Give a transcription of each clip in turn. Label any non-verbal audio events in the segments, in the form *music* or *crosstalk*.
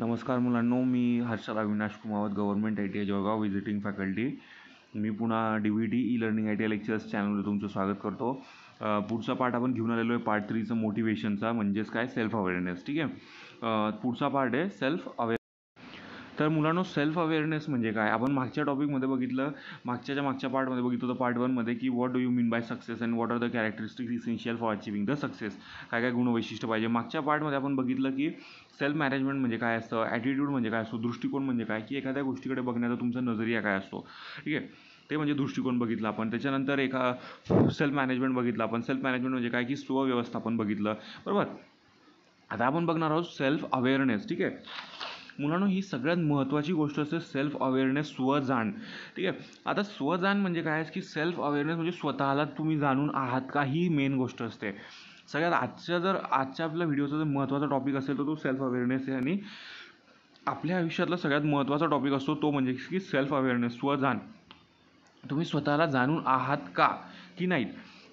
नमस्कार मुलांनो मी Harshal Avinash Kumawat government I T I Jalgaon visiting faculty मी पुन्हा D V T E learning I T I lectures चॅनलवर तुमचं स्वागत करतो पुढचा पार्ट आपण घेऊन आलेलो आहे पार्ट थ्रीचं मोटिवेशनचा म्हणजेच काय सेल्फ अवेअरनेस ठीक आहे पुढचा पार्ट आहे सेल्फ अवेअर तर मुलांनो सेल्फ अवेअरनेस म्हणजे काय आपण मागच्या टॉपिकमध्ये बघितलं मागच्याच्या मागच्या पार्टमध्ये बघितलं होतं पार्ट वनमध्ये की what do you mean by success and what are the characteristics essential for achieving the success काय काय गुणवैशिष्ट्य पाहिजे मागच्या पार्टमध्ये आपण बघितलं की सेल्फ मॅनेजमेंट म्हणजे काय असतं ॲटिट्यूड म्हणजे काय असतो दृष्टिकोन म्हणजे काय की एखाद्या गोष्टीकडे बघण्याचा तुमचा नजरिया काय असतो ठीक आहे ते म्हणजे दृष्टिकोन बघितला आपण त्याच्यानंतर एका सेल्फ मॅनेजमेंट बघितलं आपण सेल्फ मॅनेजमेंट म्हणजे काय की स्वव्यवस्थापन बघितलं बरोबर आता आपण बघणार आहोत सेल्फ अवेअरनेस ठीक आहे मुलांनो ही सगळ्यात महत्त्वाची गोष्ट असते सेल्फ अवेअरनेस स्वजाण ठीक आहे आता स्वजाण म्हणजे काय की सेल्फ अवेअरनेस म्हणजे स्वतःला तुम्ही जाणून आहात का ही मेन गोष्ट असते सगळ्यात आजच्या जर आजच्या आपल्या व्हिडिओचा जर महत्त्वाचा टॉपिक असेल तर तो सेल्फ अवेअरनेस आहे आणि आपल्या आयुष्यातला सगळ्यात महत्त्वाचा टॉपिक असतो तो म्हणजे की सेल्फ अवेअरनेस स्वजाण तुम्ही स्वतःला जाणून आहात का की नाहीत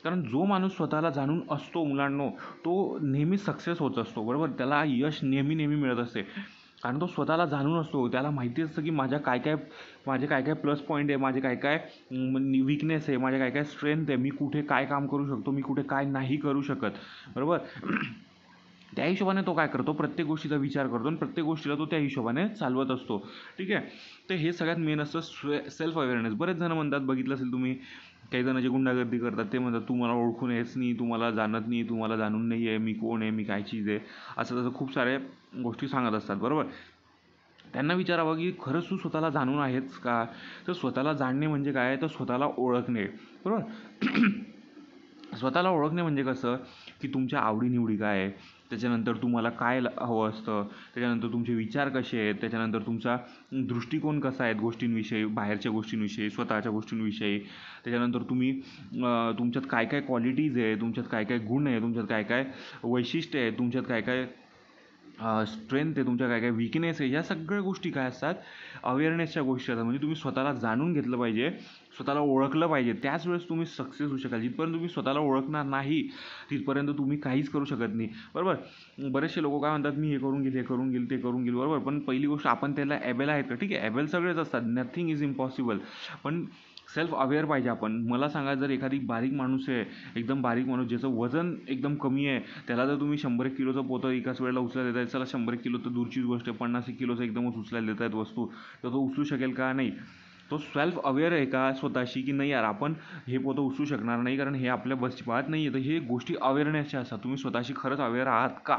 कारण जो माणूस स्वतःला जाणून असतो मुलांनो तो नेहमी सक्सेस होत असतो बरोबर त्याला यश नेहमी नेहमी मिळत असते कारण तो स्वतःला जाणून असतो त्याला माहिती असतं की माझ्या काय काय माझे काय काय प्लस पॉईंट आहे माझे काय काय विकनेस आहे माझे काय काय स्ट्रेंथ आहे मी कुठे काय काम करू शकतो मी कुठे काय नाही करू शकत बरोबर *clears throat* त्या हिशोबाने तो काय करतो प्रत्येक गोष्टीचा विचार करतो आणि प्रत्येक गोष्टीला तो त्या हिशोबाने चालवत असतो ठीक आहे तर हे सगळ्यात मेन असतं स्वे सेल्फ अवेअरनेस बरेच जण म्हणतात बघितलं असेल तुम्ही काही जण जे गुंडागर्दी करतात ते म्हणतात तू मला ओळखून येत नाही तुम्हाला जाणत नाही तुम्हाला जाणून नाही आहे मी कोण आहे मी काय चीज आहे असं तसं खूप साऱ्या गोष्टी सांगत असतात बरोबर त्यांना विचारावं की खरंच तू स्वतःला जाणून आहेस का तर स्वतःला जाणणे म्हणजे काय तर स्वतःला ओळखणे बरोबर *clears throat* स्वतःला ओळखणे म्हणजे कसं की तुमच्या आवडीनिवडी काय आहे त्याच्यानंतर तुम्हाला काय हवं असतं त्याच्यानंतर तुमचे विचार कसे आहेत त्याच्यानंतर तुमचा दृष्टिकोन कसा आहे गोष्टींविषयी बाहेरच्या गोष्टींविषयी स्वतःच्या गोष्टींविषयी त्याच्यानंतर तुम्ही तुमच्यात काय काय क्वालिटीज आहे तुमच्यात काय काय गुण आहे तुमच्यात काय काय वैशिष्ट्य आहे तुमच्यात काय काय स्ट्रेंथ आहे तुमच्या काय काय विकनेस आहे ह्या सगळ्या गोष्टी काय असतात अवेअरनेसच्या गोष्टी असतात म्हणजे तुम्ही स्वतःला जाणून घेतलं पाहिजे स्वतःला ओळखलं पाहिजे त्याच वेळेस तुम्ही सक्सेस होऊ शकाल जिथपर्यंत तुम्ही स्वतःला ओळखणार नाही तिथपर्यंत तुम्ही काहीच करू शकत नाही बरोबर बरेचसे लोक काय म्हणतात मी हे करून घेईल हे करून घेईल ते करून घेईल बरोबर पण पहिली गोष्ट आपण त्याला ॲबेल आहेत का ठीक आहे ॲबेल सगळेच असतात नथिंग इज इम्पॉसिबल पण सेल्फ अवेअर पाहिजे आपण मला सांगा जर एखादी बारीक माणूस आहे एकदम बारीक माणूस ज्याचं वजन एकदम कमी आहे त्याला जर तुम्ही शंभर एक किलोचं पोतं एकाच वेळेला उचलायला देताय चला शंभर किलो तर दूरचीच गोष्ट आहे पन्नास एक किलोचं एकदमच उचलायला देत आहेत वस्तू तर तो उचलू शकेल का नाही तो सेल्फ अवेअर आहे का स्वतःशी की नाही यार आपण हे पोतं उचलू शकणार नाही कारण हे आपल्या बसची पाहत नाही आहे तर हे गोष्टी अवेअरनेसच्या असतात तुम्ही स्वतःशी खरंच अवेअर आहात का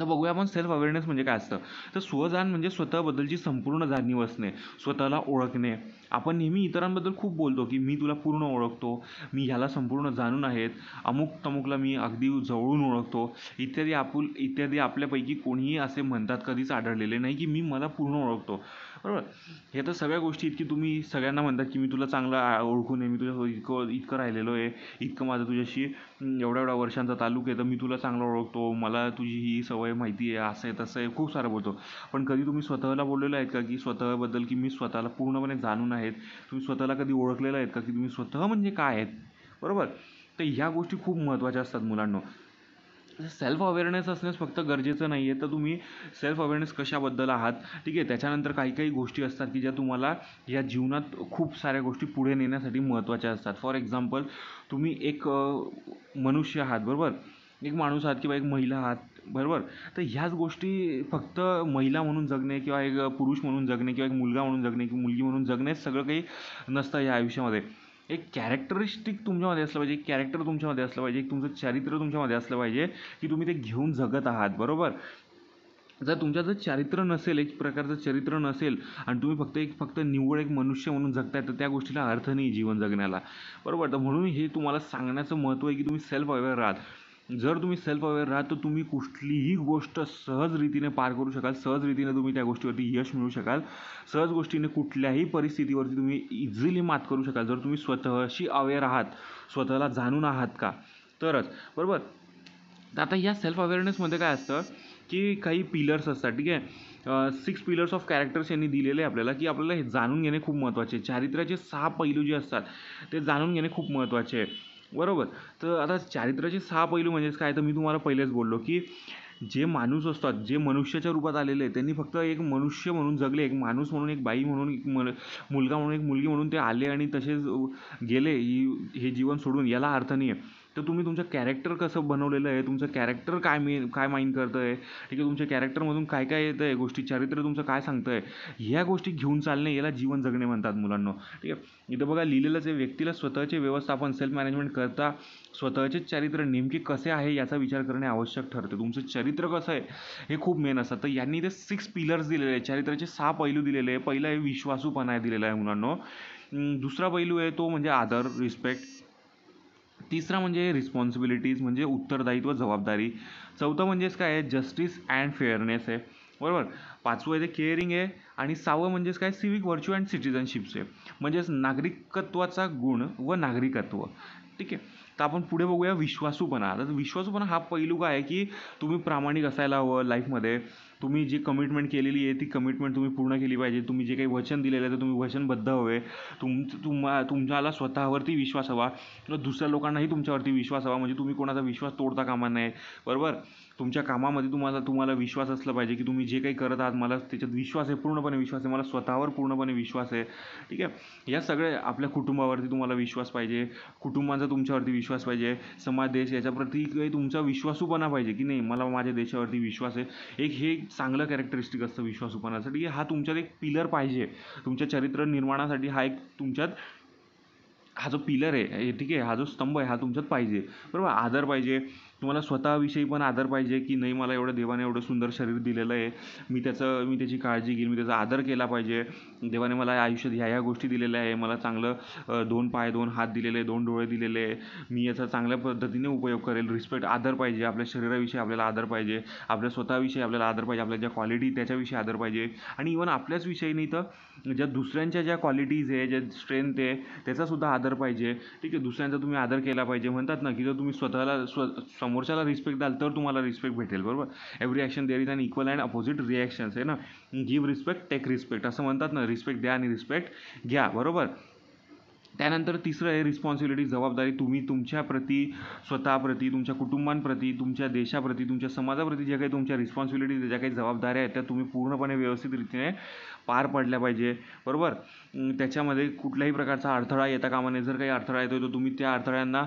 तर बघूया आपण सेल्फ अवेअरनेस म्हणजे काय असतं तर स्वजाण म्हणजे स्वतःबद्दलची संपूर्ण जाणीव असणे स्वतःला ओळखणे आपण नेहमी इतरांबद्दल खूप बोलतो की मी तुला पूर्ण ओळखतो मी ह्याला संपूर्ण जाणून आहेत अमुक तमुकला मी अगदी जवळून ओळखतो इत्यादी आपुल इत्यादी आपल्यापैकी कोणीही असे म्हणतात कधीच आढळलेले नाही की मी मला पूर्ण ओळखतो बरोबर हे तर सगळ्या गोष्टी इतकी तुम्ही सगळ्यांना म्हणतात की मी तुला चांगलं ओळखून आहे मी तुझ्या इतकं इतकं राहिलेलो आहे इतकं माझं तुझ्याशी एवढ्या एवढ्या वर्षांचा तालुक आहे तर मी तुला चांगला ओळखतो मला तुझी ही सवय माहिती आहे असं आहे तसं आहे खूप सारं बोलतो पण कधी तुम्ही स्वतःला बोललेलं आहे का की स्वतःबद्दल की मी स्वतःला पूर्णपणे जाणून आहेत तुम्ही स्वतःला कधी ओळखलेलं आहेत का की तुम्ही स्वतः म्हणजे काय आहेत बरोबर तर ह्या गोष्टी खूप महत्त्वाच्या असतात मुलांना सेल्फ अवेअरनेस असणंच फक्त गरजेचं नाही आहे तर तुम्ही सेल्फ अवेअरनेस कशाबद्दल आहात ठीक आहे त्याच्यानंतर काही काही गोष्टी असतात की ज्या तुम्हाला या जीवनात खूप साऱ्या गोष्टी पुढे नेण्यासाठी महत्त्वाच्या असतात फॉर एक्झाम्पल तुम्ही एक मनुष्य आहात बरोबर एक माणूस आहात किंवा एक महिला आहात बरोबर तर ह्याच गोष्टी फक्त महिला म्हणून जगणे किंवा एक पुरुष म्हणून जगणे किंवा एक मुलगा म्हणून जगणे किंवा मुलगी म्हणून जगणेच सगळं काही नसतं या आयुष्यामध्ये एक कॅरेक्टरिस्टिक तुमच्यामध्ये असलं पाहिजे एक कॅरेक्टर तुमच्यामध्ये असलं पाहिजे एक तुमचं चरित्र तुमच्यामध्ये असलं पाहिजे की तुम्ही ते घेऊन जगत आहात बरोबर जर तुमच्या जर चरित्र नसेल एक प्रकारचं चरित्र नसेल आणि तुम्ही फक्त एक फक्त निव्वळ एक मनुष्य म्हणून जगताय तर त्या गोष्टीला अर्थ नाही जीवन जगण्याला बरोबर तर म्हणून हे तुम्हाला सांगण्याचं महत्त्व आहे की तुम्ही सेल्फ अवेअर राहत जर तुम्ही सेल्फ अवेअर राहा तर तुम्ही कुठलीही गोष्ट सहज रीतीने पार करू शकाल सहज रीतीने तुम्ही त्या गोष्टीवरती यश मिळू शकाल सहज गोष्टीने कुठल्याही परिस्थितीवरती तुम्ही इझिली मात करू शकाल जर तुम्ही स्वतःशी अवेअर आहात स्वतःला जाणून आहात का तरच बरोबर तर आता या सेल्फ अवेअरनेसमध्ये काय असतं की काही पिलर्स असतात ठीक आहे सिक्स पिलर्स ऑफ कॅरेक्टर्स यांनी दिलेले आपल्याला की आपल्याला हे जाणून घेणे खूप महत्त्वाचे चारित्र्याचे सहा पैलू जे असतात ते जाणून घेणे खूप महत्त्वाचे आहे बरोबर तर आता चारित्र्याचे सहा पैलू म्हणजेच काय तर मी तुम्हाला पहिलेच बोललो की जे माणूस असतात जे मनुष्याच्या रूपात आलेले त्यांनी फक्त एक मनुष्य म्हणून जगले एक माणूस म्हणून एक बाई म्हणून एक मन मुलगा म्हणून एक मुलगी म्हणून ते आले आणि तसेच गेले ही हे जीवन सोडून याला अर्थ नाही आहे तर तुम्ही तुमचं कॅरेक्टर कसं बनवलेलं आहे तुमचं कॅरेक्टर काय मी काय माईंड करतं आहे ठीक आहे तुमच्या कॅरेक्टरमधून काय काय येतं आहे गोष्टी चारित्र्य तुमचं काय सांगतं आहे ह्या गोष्टी घेऊन चालणे याला जीवन जगणे म्हणतात मुलांना ठीक आहे इथं बघा लिहिलेलंच आहे व्यक्तीला स्वतःचे व्यवस्थापन सेल्फ मॅनेजमेंट करता स्वतःचे चरित्र नेमके कसे आहे याचा विचार करणे आवश्यक ठरते तुमचं चरित्र कसं आहे हे खूप मेन असतं तर यांनी इथे सिक्स पिलर्स दिलेले आहे चरित्राचे सहा पैलू दिलेले आहे पहिला आहे विश्वासूपणा दिलेला आहे मुलांना दुसरा पैलू आहे तो म्हणजे आदर रिस्पेक्ट तिसरा म्हणजे रिस्पॉन्सिबिलिटीज म्हणजे उत्तरदायित्व जबाबदारी चौथं म्हणजेच काय आहे जस्टिस अँड फेअरनेस आहे बरोबर पाचवं आहे ते केअरिंग आहे आणि सहावं म्हणजेच काय सिविक व्हर्च्यू अँड सिटिझनशिप्स आहे म्हणजेच नागरिकत्वाचा गुण व नागरिकत्व ठीक आहे तर आपण पुढे बघूया विश्वासूपणा आता विश्वासूपणा हा पैलू काय आहे की तुम्ही प्रामाणिक असायला हवं लाईफमध्ये तुम्ही जी कमिटमेंट केलेली आहे ती कमिटमेंट तुम्ही पूर्ण केली पाहिजे तुम्ही जे काही वचन दिलेलं आहे ते तुम्ही वचनबद्ध हवे तुम तुम्हा तुम्हाला स्वतःवरती विश्वास हवा किंवा दुसऱ्या लोकांनाही तुमच्यावरती विश्वास हवा म्हणजे तुम्ही कोणाचा विश्वास तोडता कामा नये बरोबर तुमच्या कामामध्ये तुम्हाला तुम्हाला विश्वास असला पाहिजे की तुम्ही जे काही करत आहात मला त्याच्यात विश्वास आहे पूर्णपणे विश्वास आहे मला स्वतःवर पूर्णपणे विश्वास आहे ठीक आहे या सगळ्या आपल्या कुटुंबावरती तुम्हाला विश्वास पाहिजे कुटुंबाचा तुमच्यावरती विश्वास पाहिजे समाज देश याच्याप्रती काही तुमचा विश्वासूपणा पाहिजे की नाही मला माझ्या देशावरती विश्वास आहे एक हे चांगलं कॅरेक्टरिस्टिक असतं विश्वासूपणासाठी हा तुमच्यात एक पिलर पाहिजे तुमच्या चरित्र निर्माणासाठी हा एक तुमच्यात हा जो पिलर आहे ठीक आहे हा जो स्तंभ आहे हा तुमच्यात पाहिजे बरोबर आदर पाहिजे तुम्हाला स्वतःविषयी पण आदर पाहिजे की नाही मला एवढं देवाने एवढं सुंदर शरीर दिलेलं आहे मी त्याचं मी त्याची काळजी घेईन मी त्याचा आदर केला पाहिजे देवाने मला आयुष्यात ह्या ह्या गोष्टी दिलेल्या आहे मला चांगलं दोन पाय दोन हात दिलेले दोन डोळे दिलेले मी याचा चांगल्या पद्धतीने उपयोग करेल रिस्पेक्ट आदर पाहिजे आपल्या शरीराविषयी आपल्याला आदर पाहिजे आपल्या स्वतःविषयी आपल्याला आदर पाहिजे आपल्या ज्या क्वालिटी त्याच्याविषयी आदर पाहिजे आणि इवन आपल्याच विषयी नाही तर ज्या दुसऱ्यांच्या ज्या क्वालिटीज आहे ज्या स्ट्रेंथ आहे त्याचासुद्धा आदर पाहिजे ठीक आहे दुसऱ्यांचा तुम्ही आदर केला पाहिजे म्हणतात ना की जर तुम्ही स्वतःला स्व समोरच्याला रिस्पेक्ट द्याल तर तुम्हाला रिस्पेक्ट भेटेल बरोबर every action there is and equal and opposite reactions आहे ना गिव्ह रिस्पेक्ट टेक रिस्पेक्ट असं म्हणतात ना रिस्पेक्ट द्या आणि रिस्पेक्ट घ्या बरोबर त्यानंतर तिसरं आहे रिस्पॉन्सिबिलिटी जबाबदारी तुम्ही तुमच्याप्रती स्वतःप्रती तुमच्या कुटुंबांप्रती तुमच्या देशाप्रती तुमच्या समाजाप्रती ज्या काही तुमच्या रिस्पॉन्सिबिलिटी ज्या काही जबाबदाऱ्या आहेत त्या तुम्ही पूर्णपणे व्यवस्थित रीतीने पार पडल्या पाहिजे बरोबर त्याच्यामध्ये कुठल्याही प्रकारचा अडथळा येता कामा नये जर काही अडथळा येतो तर तुम्ही त्या अडथळ्यांना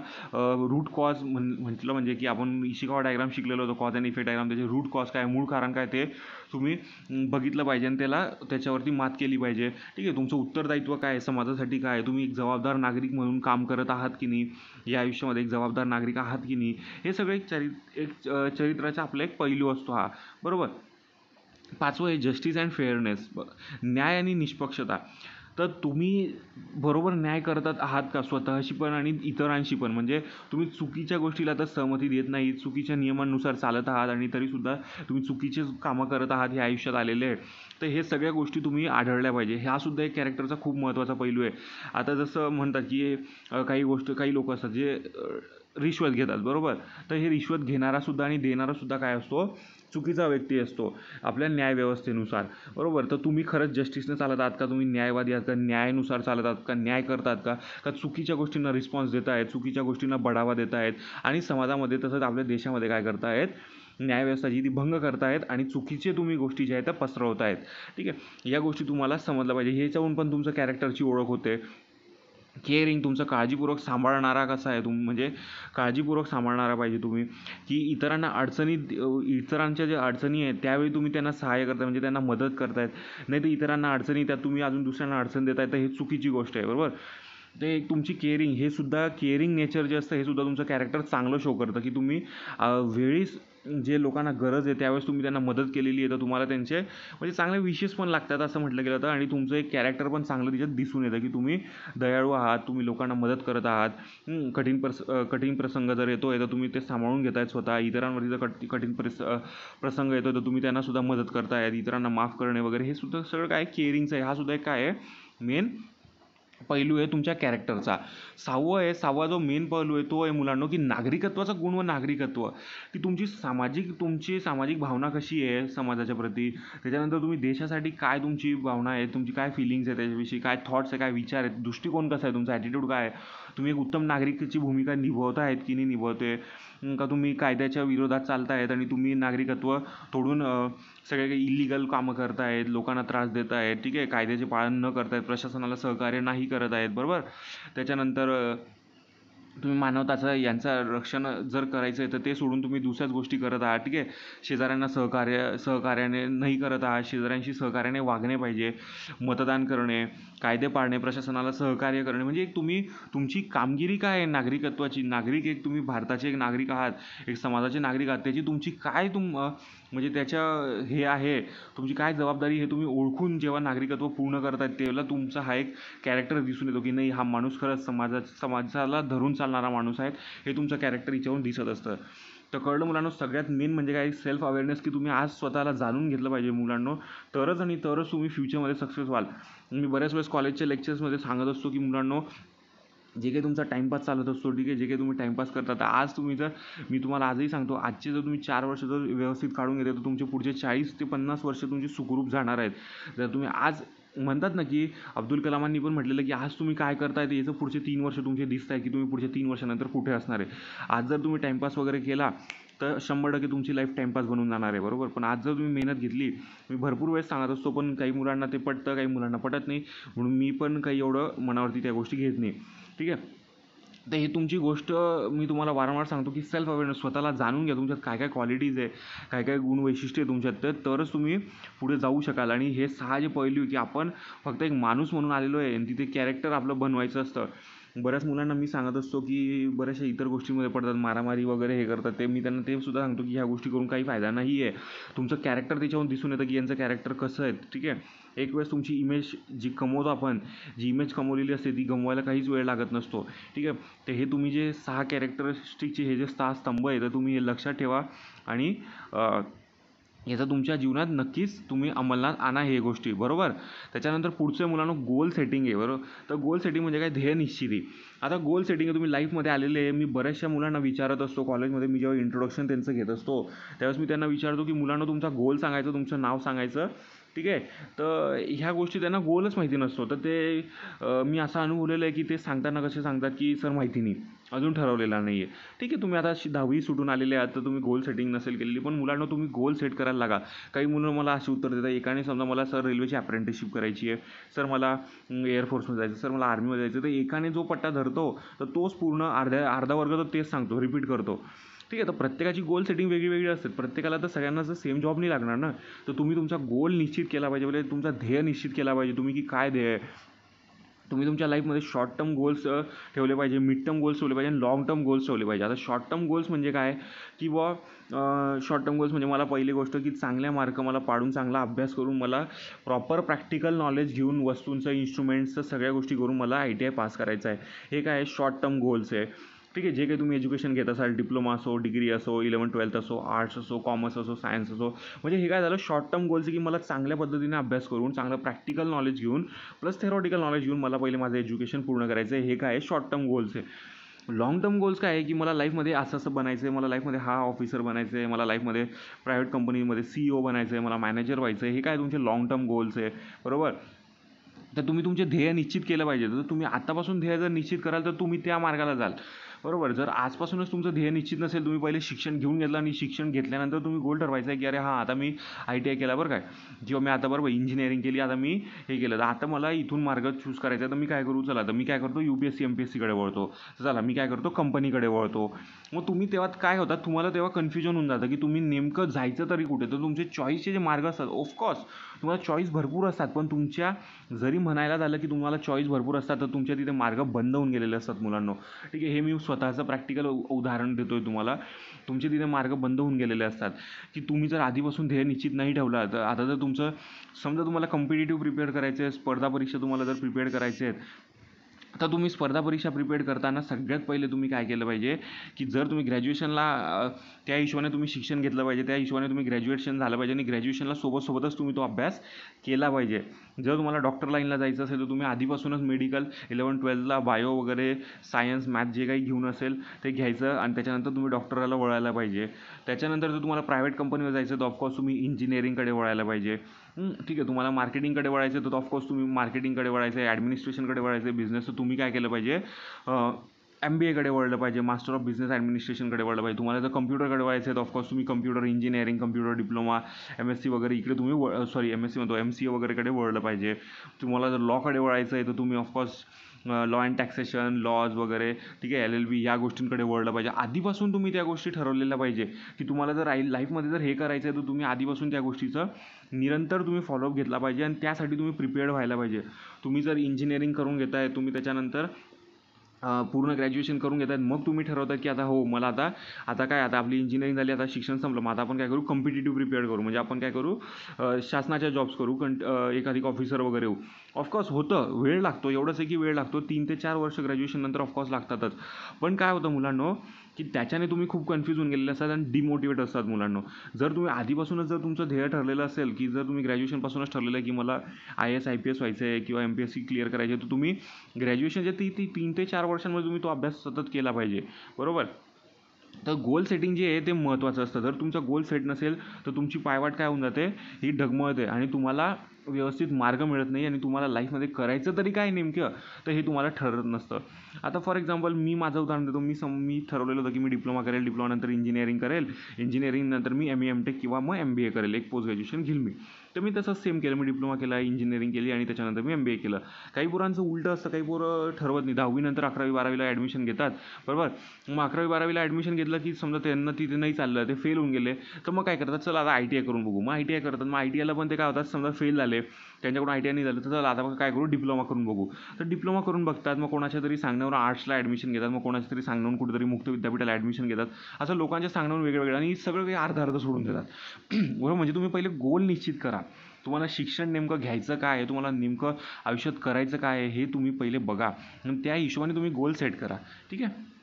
रूट कॉज म्हण म्हटलं म्हणजे की आपण इशिकावा डायग्राम शिकलेलो होतो कॉज अँड इफेक्ट डायग्राम त्याचे रूट कॉज काय मूळ कारण काय ते तुम्ही बघितलं पाहिजे आणि त्याला त्याच्यावरती मात केली पाहिजे ठीक आहे तुमचं उत्तरदायित्व काय आहे समाजासाठी काय आहे तुम्ही एक जबाबदार नागरिक म्हणून काम करत आहात की नाही या आयुष्यामध्ये एक जबाबदार नागरिक आहात की नाही हे सगळं एक चरित एक चरित्राचा आपला एक पैलू असतो हा बरोबर पाचवं आहे जस्टिस अँड फेअरनेस न्याय आणि निष्पक्षता तर तुम्ही बरोबर न्याय करतात आहात का स्वतःशी पण आणि इतरांशी पण म्हणजे तुम्ही चुकीच्या गोष्टीला तर सहमती देत नाही चुकीच्या नियमांनुसार चालत आहात आणि तरीसुद्धा तुम्ही चुकीचे कामं करत आहात हे आयुष्यात आलेले आहे तर हे सगळ्या गोष्टी तुम्ही आढळल्या पाहिजे ह्यासुद्धा सुद्धा एक कॅरेक्टरचा खूप महत्त्वाचा पैलू आहे आता जसं म्हणतात की काही गोष्ट काही लोक असतात जे रिश्वत घेतात बरोबर तर हे रिश्वत घेणारासुद्धा आणि देणारासुद्धा काय असतो चुकीचा व्यक्ती असतो आपल्या न्यायव्यवस्थेनुसार बरोबर तर तुम्ही खरंच जस्टिसनं चालत आहात का तुम्ही न्यायवादी आहात का न्यायानुसार चालत आहात का न्याय करतात का का चुकीच्या गोष्टींना रिस्पॉन्स देत आहेत चुकीच्या गोष्टींना बढावा देत आहेत आणि समाजामध्ये तसंच आपल्या देशामध्ये काय करतायत जी ती भंग करतायत आणि चुकीचे तुम्ही गोष्टी ज्या आहेत त्या आहेत ठीक आहे या गोष्टी तुम्हाला समजल्या पाहिजे ह्याच्याहून पण तुमचं कॅरेक्टरची ओळख होते केअरिंग तुमचं काळजीपूर्वक सांभाळणारा कसा आहे तुम म्हणजे काळजीपूर्वक सांभाळणारा पाहिजे तुम्ही की इतरांना अडचणीत इतरांच्या ज्या अडचणी आहेत त्यावेळी तुम्ही त्यांना सहाय्य करता म्हणजे त्यांना मदत करतायत आहेत नाही तर इतरांना अडचणी त्यात तुम्ही अजून दुसऱ्यांना अडचण देत आहे तर हे चुकीची गोष्ट आहे बरोबर ते एक तुमची केअरिंग हे सुद्धा केअरिंग नेचर जे असतं हे सुद्धा तुमचं कॅरेक्टर चांगलं शो करतं की तुम्ही वेळीच जे लोकांना गरज आहे त्यावेळेस तुम्ही त्यांना मदत केलेली आहे तर तुम्हाला त्यांचे म्हणजे चांगले विशेष पण लागतात असं म्हटलं गेलं तर आणि तुमचं एक कॅरेक्टर पण चांगलं त्याच्यात दिसून येतं की तुम्ही दयाळू आहात तुम्ही लोकांना मदत करत आहात कठीण प्रस कठीण प्रसंग जर येतो आहे तर तुम्ही ते सांभाळून घेत आहेत स्वतः इतरांवरती जर कट कठीण प्रस प्रसंग येतो तर तुम्ही त्यांनासुद्धा मदत करतायत इतरांना माफ करणे वगैरे हे सुद्धा सगळं काय केअरिंगचं आहे हा सुद्धा एक काय आहे मेन पैलू आहे तुमच्या कॅरेक्टरचा सहावं आहे सहावा जो मेन पैलू आहे तो आहे मुलांनो की नागरिकत्वाचा गुण व नागरिकत्व की तुमची सामाजिक तुमची सामाजिक भावना कशी आहे समाजाच्या प्रती त्याच्यानंतर तुम्ही देशासाठी काय तुमची भावना आहे तुमची काय फिलिंग्स आहे त्याच्याविषयी काय थॉट्स आहे काय विचार आहेत दृष्टिकोन कसा आहे तुमचा ॲटिट्यूड काय आहे तुम्ही एक उत्तम नागरिकाची भूमिका निभवत आहेत की नाही निभवते का तुम्ही कायद्याच्या विरोधात चालतायत आणि तुम्ही नागरिकत्व तोडून सगळे काही इलिगल कामं करतायत लोकांना त्रास देत आहेत ठीक आहे कायद्याचे पालन न करतायत प्रशासनाला सहकार्य नाही करत आहेत बरोबर त्याच्यानंतर तुम्ही मानवताचं यांचं रक्षण जर करायचं आहे तर ते सोडून तुम्ही दुसऱ्याच गोष्टी करत आहात ठीक आहे शेजाऱ्यांना सहकार्य सहकार्याने नाही करत आहात शेजाऱ्यांशी सहकार्याने वागणे पाहिजे मतदान करणे कायदे पाळणे प्रशासनाला सहकार्य करणे म्हणजे एक तुम्ही तुमची कामगिरी काय आहे नागरिकत्वाची नागरिक एक तुम्ही भारताचे एक नागरिक आहात एक समाजाचे नागरिक आहात त्याची तुमची काय तुम म्हणजे त्याच्या हे आहे तुमची काय जबाबदारी हे तुम्ही ओळखून जेव्हा नागरिकत्व पूर्ण करतात तेव्हा तुमचा हा एक कॅरेक्टर दिसून येतो की नाही हा माणूस खरंच समाजा समाजाला धरून चालणारा माणूस आहे हे तुमचं कॅरेक्टर याच्यावरून दिसत असतं तर कळलं मुलांनो सगळ्यात मेन म्हणजे काय सेल्फ अवेअरनेस की तुम्ही आज स्वतःला जाणून घेतलं पाहिजे मुलांनो तरच आणि तरच तुम्ही फ्युचरमध्ये सक्सेस व्हाल मी बऱ्याच वेळेस कॉलेजच्या लेक्चर्समध्ये सांगत असतो की मुलांनो जे काही तुमचा टाईमपास चालत असतो ठीक आहे जे काही तुम्ही टाईमपास करता तर आज तुम्ही जर मी तुम्हाला आजही सांगतो आजचे जर तुम्ही चार वर्ष जर व्यवस्थित काढून घेतले तर तुमचे पुढचे चाळीस ते पन्नास वर्ष तुमची सुखरूप जाणार आहेत जर तुम्ही आज म्हणतात ना की अब्दुल कलामांनी पण म्हटलेलं की आज तुम्ही काय करताय ते याचं पुढचे तीन वर्ष तुमचे दिसत आहे की तुम्ही पुढच्या तीन वर्षानंतर कुठे असणार आहे आज जर तुम्ही टाईमपास वगैरे केला तर शंभर टक्के तुमची लाईफ टाईमपास बनून जाणार आहे बरोबर पण आज जर तुम्ही मेहनत घेतली मी भरपूर वेळेस सांगत असतो पण काही मुलांना ते पटतं काही मुलांना पटत नाही म्हणून मी पण काही एवढं मनावरती त्या गोष्टी घेत नाही ठीक आहे तर हे तुमची गोष्ट मी तुम्हाला वारंवार सांगतो की सेल्फ अवेअरनेस स्वतःला जाणून घ्या तुमच्यात काय काय क्वालिटीज आहे काय काय गुणवैशिष्ट्य आहे तुमच्यात तर तरच तुम्ही पुढे जाऊ शकाल आणि हे सहा जे पैलू की आपण फक्त एक माणूस म्हणून आलेलो आहे आणि तिथे कॅरेक्टर आपलं बनवायचं असतं बऱ्याच मुलांना मी सांगत असतो की बऱ्याचशा इतर गोष्टींमध्ये पडतात मारामारी वगैरे हे करतात ते मी त्यांना ते सुद्धा सांगतो की ह्या गोष्टी करून काही फायदा नाही आहे तुमचं कॅरेक्टर त्याच्यावरून दिसून येतं की यांचं कॅरेक्टर कसं आहे ठीक आहे एक वेळेस तुमची इमेज जी कमवतो आपण जी इमेज कमवलेली असते ती गमवायला काहीच वेळ लागत नसतो ठीक आहे तर हे तुम्ही जे सहा कॅरेक्टरिस्टिकचे हे जे सहा स्तंभ आहे तर तुम्ही हे लक्षात ठेवा आणि याचा तुमच्या जीवनात नक्कीच तुम्ही अंमलात आणा हे गोष्टी बरोबर त्याच्यानंतर पुढचं मुलांनो गोल सेटिंग आहे बरोबर तर गोल सेटिंग म्हणजे काय ध्येय निश्चिती आता गोल सेटिंग आहे तुम्ही लाईफमध्ये आलेले आहे मी बऱ्याचशा मुलांना विचारत असतो कॉलेजमध्ये मी जेव्हा इंट्रोडक्शन त्यांचं घेत असतो त्यावेळेस मी त्यांना विचारतो की मुलांना तुमचा गोल सांगायचं तुमचं नाव सांगायचं ठीक आहे तर ह्या गोष्टी त्यांना गोलच माहिती नसतो तर ते मी असं अनुभवलेलं आहे की ते सांगताना कसे सांगतात की सर माहिती नाही अजून ठरवलेला नाही आहे ठीक आहे तुम्ही आता दहावी सुटून आलेले आहात तर तुम्ही गोल सेटिंग नसेल केलेली पण मुलांना तुम्ही गोल सेट करायला लागा काही मुलं मला अशी उत्तर देतात एकाने समजा मला सर रेल्वेची अप्रेंटिसशिप करायची आहे सर मला एअरफोर्समध्ये जायचं सर मला आर्मीमध्ये जायचं तर एकाने जो पट्टा धरतो तर तोच पूर्ण अर्ध्या अर्धा वर्ग तर तेच सांगतो रिपीट करतो ठीक आहे तर प्रत्येकाची गोल सेटिंग वेगळी वेगळी असते प्रत्येकाला तर सगळ्यांना जर सेम जॉब नाही लागणार ना तर तुम्ही तुमचा गोल निश्चित केला पाहिजे म्हणजे तुमचा ध्येय निश्चित केला पाहिजे तुम्ही की काय ध्येय आहे तुम्ही तुमच्या लाईफमध्ये शॉर्ट टर्म गोल्स ठेवले पाहिजे मिड टर्म गोल्स ठेवले पाहिजे आणि लॉंग टर्म गोल्स ठेवले पाहिजे आता शॉर्ट टर्म गोल्स म्हणजे काय की बुवा शॉर्ट टर्म गोल्स म्हणजे मला पहिली गोष्ट की चांगल्या मार्क मला पाडून चांगला अभ्यास करून मला प्रॉपर प्रॅक्टिकल नॉलेज घेऊन वस्तूंचं इन्स्ट्रुमेंट्सचं सगळ्या गोष्टी करून मला आय टी आय पास करायचं आहे हे काय आहे शॉर्ट टर्म गोल्स आहे ठीक आहे जे काही तुम्ही एज्युकेशन घेत असाल डिप्लोमा असो डिग्री असो इलेवन ट्वेल्थ असो आर्ट्स असो कॉमर्स असो सायन्स असो म्हणजे हे काय झालं शॉर्ट टर्म गोल्स की मला चांगल्या पद्धतीने अभ्यास करून चांगलं प्रॅक्टिकल नॉलेज घेऊन प्लस थेरॉटिकल नॉलेज घेऊन मला पहिले माझं एज्युकेशन पूर्ण करायचं आहे हे काय आहे शॉर्ट टर्म गोल्स आहे लॉंग टर्म गोल्स काय आहे की मला लाईफमध्ये असं असं बनायचं आहे मला लाईफमध्ये हा ऑफिसर बनायचं आहे मला लाईफमध्ये प्रायव्हेट कंपनीमध्ये सी ओ बनायचं आहे मला मॅनेजर व्हायचं आहे हे काय तुमचे लॉंग टर्म गोल्स आहे बरोबर तर तुम्ही तुमचे ध्येय निश्चित केलं पाहिजे तर तुम्ही आतापासून ध्येय जर निश्चित कराल तर तुम्ही त्या मार्गाला जाल बरोबर जर आजपासूनच तुमचं ध्येय निश्चित नसेल तुम्ही पहिले शिक्षण घेऊन घेतलं आणि शिक्षण घेतल्यानंतर तुम्ही गोल ठरवायचं आहे की अरे हां आता मी आय टी आय केला बरं काय किंवा मी आता बरोबर इंजिनिअरिंग केली आता मी हे केलं तर आता मला इथून मार्ग चूज करायचा तर मी काय करू चला तर मी काय करतो U P S C M P S सीकडे वळतो चला मी काय करतो कंपनीकडे वळतो मग तुम्ही तेव्हा काय होतात तुम्हाला तेव्हा कन्फ्युजन होऊन जातं की तुम्ही नेमकं जायचं तरी कुठे तर तुमचे चॉईसचे जे मार्ग असतात ऑफकोर्स तुम्हाला चॉईस भरपूर असतात पण तुमच्या जरी म्हणायला झालं की तुम्हाला चॉईस भरपूर असतात तर तुमच्या तिथे मार्ग बंद होऊन गेलेले असतात मुलांना ठीक आहे हे मी स्वतःचं प्रॅक्टिकल उदाहरण देतो आहे तुम्हाला तुमचे तिथे मार्ग बंद होऊन गेलेले असतात की तुम्ही जर आधीपासून ध्येय निश्चित नाही ठेवला तर आता जर तुमचं समजा तुम्हाला कम्पिटेटिव्ह प्रिपेअर करायचं आहे स्पर्धा परीक्षा तुम्हाला जर प्रिपेअर करायचे आहेत आता तुम्ही स्पर्धा परीक्षा प्रिपेअर करताना सगळ्यात पहिले तुम्ही काय केलं पाहिजे की जर तुम्ही ग्रॅज्युएशनला त्या हिशोबाने तुम्ही शिक्षण घेतलं पाहिजे त्या हिशोबाने तुम्ही ग्रॅज्युएशन झालं पाहिजे आणि ग्रॅज्युएशनला सोबतसोबतच तुम्ही तो अभ्यास केला पाहिजे जर तुम्हाला डॉक्टर लाईनला जायचं असेल तर तुम्ही आधीपासूनच मेडिकल इलेवन ट्वेल्थला बायो वगैरे सायन्स मॅथ जे काही घेऊन असेल ते घ्यायचं आणि त्याच्यानंतर तुम्ही डॉक्टरला वळायला पाहिजे त्याच्यानंतर जर तुम्हाला प्रायव्हेट कंपनीवर जायचं तर ऑफकोर्स तुम्ही इंजिनिअरिंगकडे वळायला पाहिजे ठीक आहे तुम्हाला मार्केटिंगकडे वळायचं तर ऑफकोर्स तुम्ही मार्केटिंगकडे वळायचं आहे ॲडमिनिस्ट्रेशनकडे वळायचं बिझनेस तर तुम्ही काय केलं पाहिजे एम बी एकडे वळलं पाहिजे मास्टर ऑफ बिझनेस ॲडमिनिस्ट्रेशनकडे वळलं पाहिजे तुम्हाला जर कम्प्युटरकडे व्हायचं आहे तर ऑफकोर्स तुम्ही computer engineering computer diploma M S C वगैरे इकडे तुम्ही व सॉरी एम एस सी म्हणतो एम सी ए वगैरेकडे वळलं पाहिजे तुम्हाला जर लॉकडे वळायचं आहे तर तुम्ही of course law and taxation laws वगैरे ठीक आहे एल एल बी या गोष्टींकडे वळलं पाहिजे आधीपासून तुम्ही त्या गोष्टी ठरवलेल्या पाहिजे की तुम्हाला जर आई लाईफमध्ये जर हे करायचं आहे तर तुम्ही आधीपासून त्या गोष्टीचं निरंतर तुम्ही फॉलोअप घेतला पाहिजे आणि त्यासाठी तुम्ही प्रिपेअर्ड व्हायला पाहिजे तुम्ही जर इंजिनिअरिंग करून घेताय तुम्ही त्याच्यानंतर पूर्ण ग्रॅज्युएशन करून घेत आहेत मग तुम्ही ठरवता की आता हो मला आता आता काय आता आपली इंजिनिअरिंग झाली आता शिक्षण संपलं मग आता आपण काय करू कॉम्पिटेटिव्ह प्रिपेअर करू म्हणजे आपण काय करू शासनाच्या जॉब्स करू कं एखादी ऑफिसर वगैरे होऊ ऑफकोर्स होतं वेळ लागतो एवढंच आहे की वेळ लागतो तीन ते चार वर्ष ग्रॅज्युएशननंतर ऑफकोर्स लागतातच पण काय होतं मुलांनो की त्याच्याने तुम्ही खूप कन्फ्यूज होऊन गेलेले असतात आणि डिमोटिवेट असतात मुलांना जर तुम्ही आधीपासूनच जर तुमचं ध्येय ठरलेलं असेल की जर तुम्ही ग्रॅज्युएशनपासूनच ठरलेलं आहे की मला I S I P S व्हायचं आहे किंवा M P S C clear करायची आहे तर तुम्ही ग्रॅज्युएशन जे ती ती तीन ते चार वर्षांमध्ये तुम्ही तो अभ्यास सतत केला पाहिजे बरोबर तर गोल सेटिंग जे आहे ते महत्त्वाचं असतं जर तुमचा गोल सेट नसेल तर तुमची पायवाट काय होऊन जाते ही ढगमळते आणि तुम्हाला व्यवस्थित मार्ग मिळत नाही आणि तुम्हाला लाईफमध्ये करायचं तरी काय नेमकं तर हे तुम्हाला ठरत नसतं आता फॉर एक्झाम्पल मी माझं उदाहरण देतो मी सम मी ठरवलेलं होतं की मी डिप्लोमा करेल डिप्लोमानंतर इंजिनिअरिंग करेल इंजिनिअरिंगनंतर मी एम ई एम टेक किंवा मग एम बी ए करेल एक पोस्ट ग्रॅज्युएशन घेईल मी तर मी तसंच सेम केलं मी डिप्लोमा केला इंजिनिअरिंग केली आणि त्याच्यानंतर मी एम बी ए केलं काही पोरांचं उलटं असतं काही पोरं ठरवत नाही दहावीनंतर अकरावी बारावीला ॲडमिशन घेतात बरोबर मग अकरावी बारावीला ॲडमिशन घेतलं की समजा त्यांना तिथे नाही चाललं ते फेल होऊन गेले तर मग काय करतात चला आता आय टी आय करून बघू मग आय टी आय करतात मग आय टी आयला पण ते काय होतात समजा फेल झालं झाले त्यांच्याकडून आय टी आय नाही झालं तर चला आता मग काय करू डिप्लोमा करून बघू तर डिप्लोमा करून बघतात मग कोणाच्या तरी सांगण्यावर आर्ट्सला ॲडमिशन घेतात मग कोणाच्या तरी सांगण्यावर कुठेतरी मुक्त विद्यापीठाला ॲडमिशन घेतात असं लोकांच्या सांगण्यावर वेगळं आणि सगळं काही अर्ध अर्ध सोडून देतात बरोबर म्हणजे तुम्ही पहिले गोल निश्चित करा तुम्हाला शिक्षण नेमकं घ्यायचं काय आहे तुम्हाला नेमकं आयुष्यात करायचं काय आहे हे तुम्ही पहिले बघा आणि त्या हिशोबाने तुम्ही गोल सेट करा ठीक आहे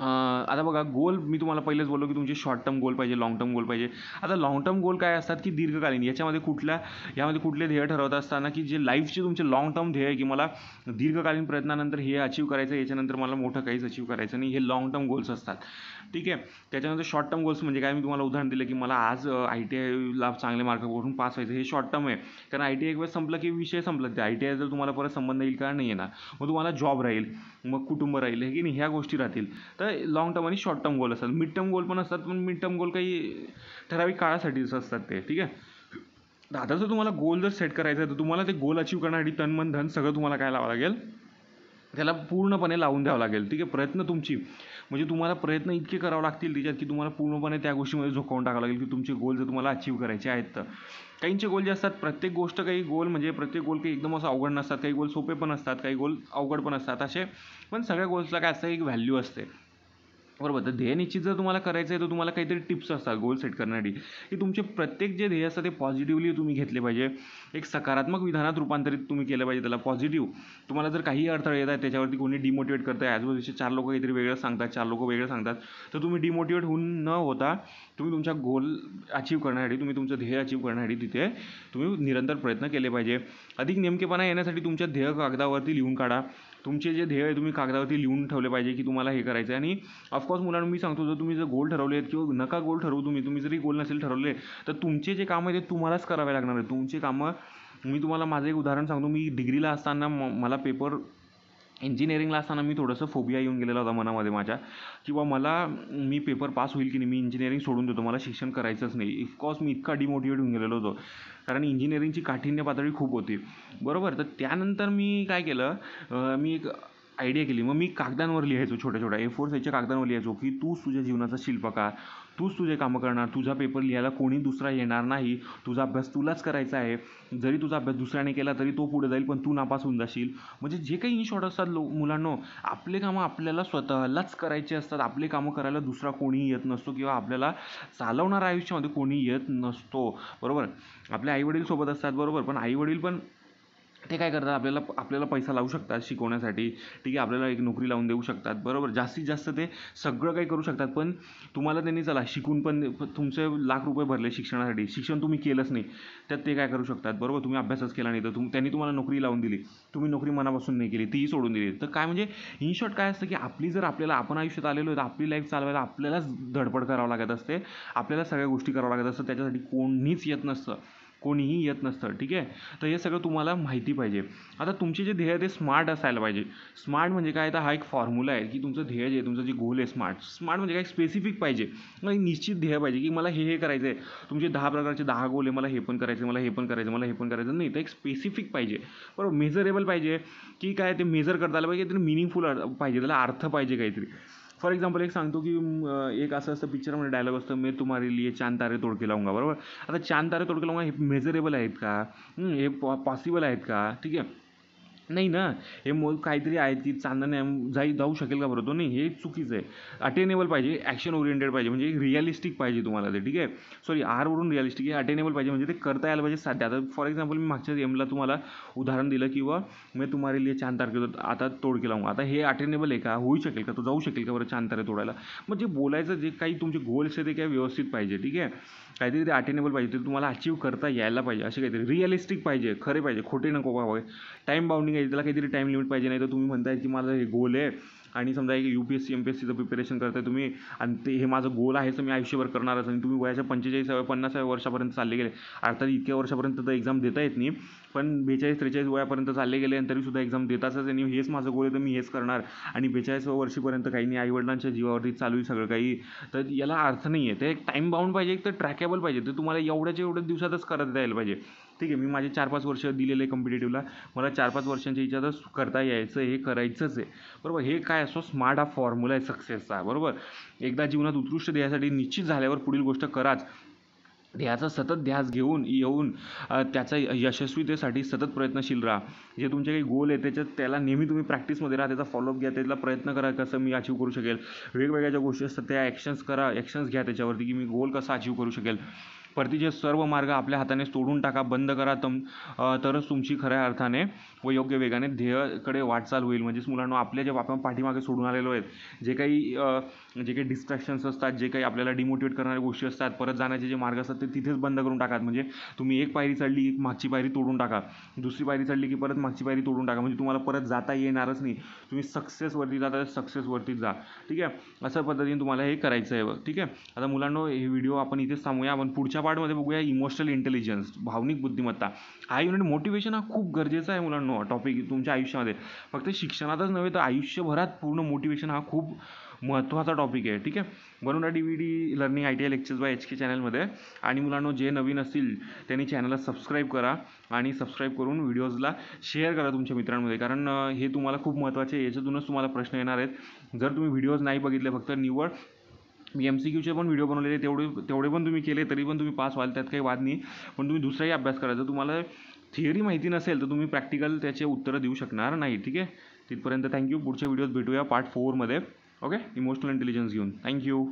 आता बघा गोल मी तुम्हाला पहिलेच बोललो की तुमचे शॉर्ट टर्म गोल पाहिजे लाँग टर्म गोल पाहिजे आता लाँग टर्म गोल काय असतात की दीर्घकालीन याच्यामध्ये कुठल्या यामध्ये कुठले ध्येय ठरवत असताना की जे लाईफचे तुमचे लाँग टर्म ध्येय आहे की मला दीर्घकालीन प्रयत्नानंतर हे अचीव करायचं याच्यानंतर मला मोठं काहीच अचीव करायचं नाही हे लॉंग टर्म गोल्स असतात ठीक आहे त्याच्यानंतर शॉर्ट टर्म गोल्स म्हणजे काय मी तुम्हाला उदाहरण दिलं की मला आज आय टी आयला चांगले मार्क करून पास व्हायचं हे शॉर्ट टर्म आहे कारण आय टी आय एक वेळ संपलं की विषय संपला ते आय टी आय जर तुम्हाला परत संबंध येईल का नाही येणार मग तुम्हाला जॉब राहील मग कुटुंब राहील हे की नाही ह्या गोष्टी राहतील तर लाँग टर्म आणि शॉर्ट टर्म गोल असतात मिड टर्म गोल पण असतात पण मिड टर्म गोल काही ठराविक काळासाठीच असतात ते ठीक आहे दादा आता जर तुम्हाला गोल जर सेट करायचा आहे तर तुम्हाला ते गोल अचीव करण्यासाठी तन मन धन सगळं तुम्हाला काय लावावं लागेल त्याला पूर्णपणे लावून द्यावं लागेल ठीक आहे प्रयत्न तुमची म्हणजे तुम्हाला प्रयत्न इतके करावं लागतील त्याच्यात की तुम्हाला पूर्णपणे त्या गोष्टीमध्ये झोकावून टाकावं लागेल की तुमचे गोल जर तुम्हाला अचीव करायचे आहेत तर काहींचे गोल जे असतात प्रत्येक गोष्ट काही गोल म्हणजे प्रत्येक गोल काही एकदम असं अवघड नसतात काही गोल सोपे पण असतात काही गोल अवघड पण असतात असे पण सगळ्या गोल्सला काय असतं एक व्हॅल्यू असते बरोबर तर ध्येय निश्चित जर तुम्हाला करायचं आहे तर तुम्हाला काहीतरी टिप्स असतात गोल सेट करण्यासाठी की तुमचे प्रत्येक जे ध्येय असतात ते पॉझिटिव्हली तुम्ही घेतले पाहिजे एक सकारात्मक विधानात रूपांतरित तुम्ही केलं पाहिजे त्याला पॉझिटिव्ह तुम्हाला जर काही अडथळे येत आहेत त्याच्यावरती कोणी डिमोटिवेट करत आहे आजूबाजूचे चार लोक काहीतरी वेगळं सांगतात चार लोक वेगळं सांगतात तर तुम्ही डिमोटिवेट होऊन न होता तुम्ही तुमचा गोल अचीव करण्यासाठी तुम्ही तुमचं ध्येय अचीव करण्यासाठी तिथे तुम्ही निरंतर प्रयत्न केले पाहिजे अधिक नेमकेपणा येण्यासाठी तुमच्या ध्येय कागदावरती लिहून काढा तुमचे जे ध्येय आहे तुम्ही कागदावरती लिहून ठेवले पाहिजे की तुम्हाला हे करायचं आहे आणि ऑफकोर्स मुलांना मी सांगतो जर तुम्ही जर गोल ठरवले आहेत किंवा नका गोल ठरवू तुम्ही तुम्ही जरी गोल नसेल ठरवले तर तुमचे जे काम आहे ते तुम्हालाच करावे लागणार आहे तुमचे कामं मी तुम्हाला माझं एक उदाहरण सांगतो मी डिग्रीला असताना मला पेपर इंजिनिअरिंगला असताना मी थोडंसं फोबिया येऊन गेलेला होता मनामध्ये माझ्या की बा मला मी पेपर पास होईल की नाही मी इंजिनिअरिंग सोडून देतो मला शिक्षण करायचंच नाही इफकॉर्स मी इतका डिमोटिवेट होऊन गेलेलो होतो कारण इंजिनिअरिंगची काठिण्य पातळी खूप होती बरोबर तर त्यानंतर मी काय केलं मी एक आयडिया केली मग मी कागदांवर लिहायचो छोट्या छोट्या ए फोर साईजच्या कागदांवर लिहायचो की तूच तुझ्या जीवनाचा शिल्पकार तूच तुझे कामं करणार तुझा पेपर लिहायला कोणी दुसरा येणार नाही तुझा अभ्यास तुलाच करायचा आहे जरी तुझा अभ्यास दुसऱ्याने केला तरी तो पुढे जाईल पण तू नापास होऊन जाशील म्हणजे जे काही इन शॉर्ट असतात लो मुलांनो आपले कामं आपल्याला स्वतःलाच करायचे असतात आपले कामं करायला दुसरा कोणीही येत नसतो किंवा आपल्याला चालवणाऱ्या आयुष्यामध्ये कोणी येत नसतो बरोबर आपले आईवडील सोबत असतात बरोबर पण आईवडील पण ते काय करतात आपल्याला आपल्याला पैसा लावू शकतात शिकवण्यासाठी ठीक आहे आपल्याला एक नोकरी लावून देऊ शकतात बरोबर जास्तीत जास्त ते सगळं काही करू शकतात पण तुम्हाला त्यांनी चला शिकून पण तुमचे लाख रुपये भरले शिक्षणासाठी शिक्षण तुम्ही केलंच नाही त्यात ते काय करू शकतात बरोबर तुम्ही अभ्यासच केला नाही तर तुम त्यांनी तुम्हाला नोकरी लावून दिली तुम्ही नोकरी मनापासून नाही केली तीही सोडून दिली तर काय म्हणजे इन शॉर्ट काय असतं की आपली जर आपल्याला आपण आयुष्यात आलेलो आहे तर आपली लाईफ चालवायला आपल्यालाच धडपड करावं लागत असते आपल्याला सगळ्या गोष्टी कराव्या लागत असतं त्याच्यासाठी कोणीच येत नसतं कोणीही येत नसतं ठीक आहे तर हे सगळं तुम्हाला माहिती पाहिजे आता तुमचे जे ध्येय ते स्मार्ट असायला पाहिजे स्मार्ट म्हणजे काय तर हा एक फॉर्म्युला आहे की तुमचं ध्येय जे तुमचं जे गोल आहे स्मार्ट स्मार्ट म्हणजे काय स्पेसिफिक पाहिजे मला निश्चित ध्येय पाहिजे की मला हे हे करायचं आहे तुमचे दहा प्रकारचे दहा गोल आहे मला हे पण करायचं मला हे पण करायचं मला हे पण करायचं नाही तर एक स्पेसिफिक पाहिजे बरोबर मेजरेबल पाहिजे की काय ते मेजर करता आलं पाहिजे तरी मिनिंगफुल पाहिजे त्याला अर्थ पाहिजे काहीतरी फॉर एक्झाम्पल एक सांगतो की एक असं असतं पिक्चरमध्ये डायलॉग असतो मी तुम्हारे लिए चांद तारे तोड़के लावूंगा बरोबर आता चांद तारे तोडके लावून हे मेजरेबल आहेत का हे पॉ पॉसिबल आहेत का ठीक आहे नाही ना हे मो काहीतरी आहे चांदा नाही जाई जाऊ शकेल का बरं तो नाही हे चुकीचं आहे अटेनेबल पाहिजे ॲक्शन ओरिएंटेड पाहिजे म्हणजे रिअलिस्टिक पाहिजे तुम्हाला ते ठीक आहे सॉरी आरवरून रिअलिस्टिक आहे अटेनेबल पाहिजे म्हणजे ते करता यायला पाहिजे साध्या आता फॉर एक्झाम्पल मी मागच्या एमला तुम्हाला उदाहरण दिलं किंवा मी तुम्हाला लिए चांद तारखे आता तोड केला आता हे अटेनेबल आहे का होऊ शकेल का तो जाऊ शकेल का बरं चांद तारे तोडायला मग जे बोलायचं जे काही तुमचे गोल्स आहे ते काय व्यवस्थित पाहिजे ठीक आहे काहीतरी ते अटेनेबल पाहिजे ते तुम्हाला अचीव करता यायला पाहिजे असे काहीतरी रिअलिस्टिक पाहिजे खरे पाहिजे खोटे नको पाहिजे टाईम बाउंडिंग कमी काही त्याला काहीतरी टाईम लिमिट पाहिजे नाही तर तुम्ही म्हणताय की माझं हे गोल आहे आणि समजा एक U P S C M P S सीचं प्रिपरेशन करताय तुम्ही आणि ते हे माझं गोल आहे तर मी आयुष्यभर करणारच आणि तुम्ही वयाच्या पंचेचाळीसाव्या पन्नासाव्या वर्षापर्यंत चालले गेले अर्थात इतक्या वर्षापर्यंत तर एक्झाम देता येत नाही पण बेचाळीस त्रेचाळीस वयापर्यंत चालले गेले आणि तरीसुद्धा एक्झाम आहे आणि हेच माझं गोल आहे तर मी हेच करणार आणि बेचाळीसव्या वर्षीपर्यंत काही नाही आईवडिलांच्या जीवावरती चालू आहे सगळं काही तर याला अर्थ नाही आहे ते एक टाईम बाउंड पाहिजे एक तर ट्रॅकेबल पाहिजे ते तुम्हाला एवढ्याच्या एवढ्या दिवसातच करत द्यायला पाहिजे ठीक आहे मी माझे चार पाच वर्ष दिलेले कॉम्पिटेटिव्हला मला चार पाच वर्षांच्या याच्यातच करता यायचं हे करायचंच आहे बरोबर हे काय असो स्मार्ट हा फॉर्म्युला आहे सक्सेसचा बरोबर एकदा जीवनात उत्कृष्ट ध्येयासाठी निश्चित झाल्यावर पुढील गोष्ट कराच ध्याचा सतत ध्यास घेऊन येऊन त्याचा यशस्वीतेसाठी सतत प्रयत्नशील राहा जे तुमचे काही गोल आहे त्याच्यात त्याला नेहमी तुम्ही प्रॅक्टिसमध्ये राहा त्याचा फॉलोअप घ्या त्याला प्रयत्न करा कसं मी अचीव करू शकेल वेगवेगळ्या ज्या गोष्टी असतात त्या ॲक्शन्स करा ॲक्शन्स घ्या त्याच्यावरती की मी गोल कसा अचीव करू शकेल परतीचे सर्व मार्ग आपल्या हाताने सोडून टाका बंद करा तम तरच तुमची खऱ्या अर्थाने व योग्य वेगाने ध्येयकडे वाटचाल होईल म्हणजेच मुलांना आपल्या जे आपण पाठीमागे सोडून आलेलो आहेत जे काही जे काही डिस्ट्रॅक्शन्स असतात जे काही आपल्याला डिमोटिवेट करणाऱ्या गोष्टी असतात परत जाण्याचे जे मार्ग असतात ते तिथेच बंद करून टाकात म्हणजे तुम्ही एक पायरी चढली एक मागची पायरी तोडून टाका दुसरी पायरी चढली की परत मागची पायरी तोडून टाका म्हणजे तुम्हाला परत जाता येणारच नाही तुम्ही सक्सेसवरती जाता सक्सेसवरतीच जा ठीक आहे अशा पद्धतीने तुम्हाला हे करायचं आहे ठीक आहे आता मुलांना हे व्हिडिओ आपण इथेच थांबूया आपण पुढच्या पुढच्या पार्टमध्ये बघूया इमोशनल इंटेलिजन्स भावनिक बुद्धिमत्ता हा युनिट मोटिवेशन हा खूप गरजेचा आहे मुलांनो टॉपिक तुमच्या आयुष्यामध्ये फक्त शिक्षणातच नव्हे तर आयुष्यभरात पूर्ण मोटिवेशन हा खूप महत्त्वाचा टॉपिक आहे ठीक आहे बनवणार D V D learning I T I lectures by H K चॅनलमध्ये आणि मुलांनो जे नवीन असतील त्यांनी चॅनलला सबस्क्राईब करा आणि सबस्क्राईब करून व्हिडिओजला शेअर करा तुमच्या मित्रांमध्ये कारण हे तुम्हाला खूप महत्त्वाचे आहे याच्यातूनच तुम्हाला प्रश्न येणार आहेत जर तुम्ही व्हिडिओज नाही बघितले फक्त निव्वळ मी एम सी क्यूचे पण व्हिडिओ बनवलेले तेवढे तेवढे पण तुम्ही केले तरी पण तुम्ही पास व्हाल त्यात काही वाद नाही पण तुम्ही दुसराही अभ्यास करायचा तुम्हाला थिअरी माहिती नसेल तर तुम्ही प्रॅक्टिकल त्याचे उत्तरं देऊ शकणार नाही ठीक आहे तिथपर्यंत थँक्यू पुढच्या व्हिडिओत भेटूया पार्ट फोरमध्ये ओके इमोशनल इंटेलिजन्स घेऊन थँक्यू